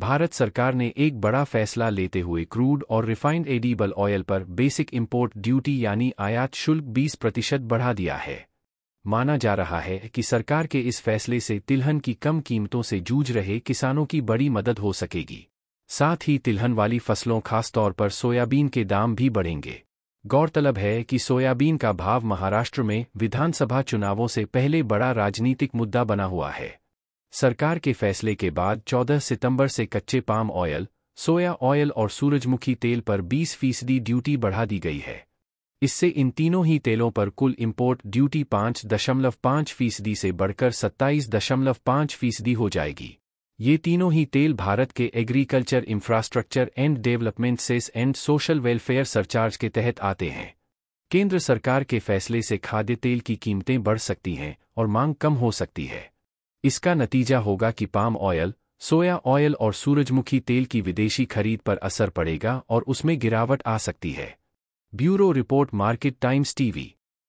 भारत सरकार ने एक बड़ा फैसला लेते हुए क्रूड और रिफाइंड एडिबल ऑयल पर बेसिक इंपोर्ट ड्यूटी यानी आयात शुल्क 20 प्रतिशत बढ़ा दिया है माना जा रहा है कि सरकार के इस फैसले से तिलहन की कम कीमतों से जूझ रहे किसानों की बड़ी मदद हो सकेगी साथ ही तिलहन वाली फसलों खासतौर पर सोयाबीन के दाम भी बढ़ेंगे गौरतलब है कि सोयाबीन का भाव महाराष्ट्र में विधानसभा चुनावों से पहले बड़ा राजनीतिक मुद्दा बना हुआ है सरकार के फैसले के बाद 14 सितंबर से कच्चे पाम ऑयल सोया ऑयल और सूरजमुखी तेल पर 20 फीसदी ड्यूटी बढ़ा दी गई है इससे इन तीनों ही तेलों पर कुल इम्पोर्ट ड्यूटी पाँच दशमलव पाँच फीसदी से बढ़कर सत्ताईस दशमलव पाँच फीसदी हो जाएगी ये तीनों ही तेल भारत के agriculture infrastructure and development cess and social welfare surcharge के तहत आते हैं केंद्र सरकार के फैसले से खाद्य तेल की कीमतें बढ़ सकती हैं और मांग कम हो सकती है इसका नतीजा होगा कि पाम ऑयल सोया ऑयल और सूरजमुखी तेल की विदेशी खरीद पर असर पड़ेगा और उसमें गिरावट आ सकती है bureau report market times TV